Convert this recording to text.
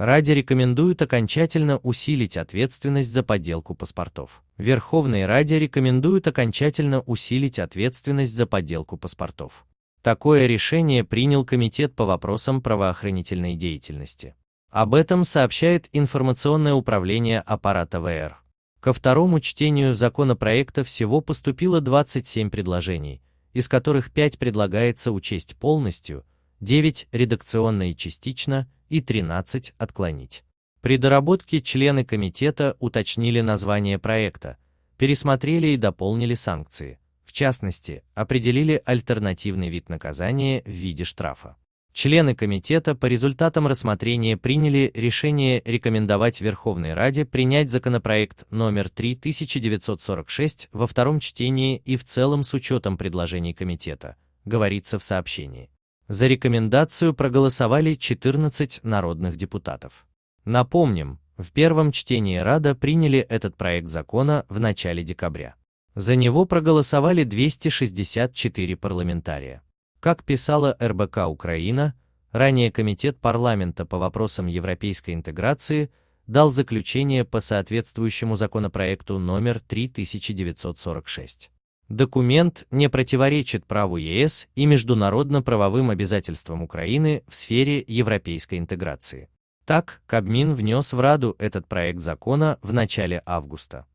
Ради рекомендуют окончательно усилить ответственность за подделку паспортов. Верховной Раде рекомендуют окончательно усилить ответственность за подделку паспортов. Такое решение принял Комитет по вопросам правоохранительной деятельности. Об этом сообщает информационное управление аппарата ВР. Ко второму чтению законопроекта всего поступило 27 предложений, из которых 5 предлагается учесть полностью, 9 редакционные частично и 13 отклонить. При доработке члены комитета уточнили название проекта, пересмотрели и дополнили санкции, в частности, определили альтернативный вид наказания в виде штрафа. Члены комитета по результатам рассмотрения приняли решение рекомендовать Верховной Раде принять законопроект номер 3946 во втором чтении и в целом с учетом предложений комитета, говорится в сообщении. За рекомендацию проголосовали 14 народных депутатов. Напомним, в первом чтении Рада приняли этот проект закона в начале декабря. За него проголосовали 264 парламентария. Как писала РБК Украина, ранее Комитет парламента по вопросам европейской интеграции дал заключение по соответствующему законопроекту номер 3946. Документ не противоречит праву ЕС и международно-правовым обязательствам Украины в сфере европейской интеграции. Так, Кабмин внес в Раду этот проект закона в начале августа.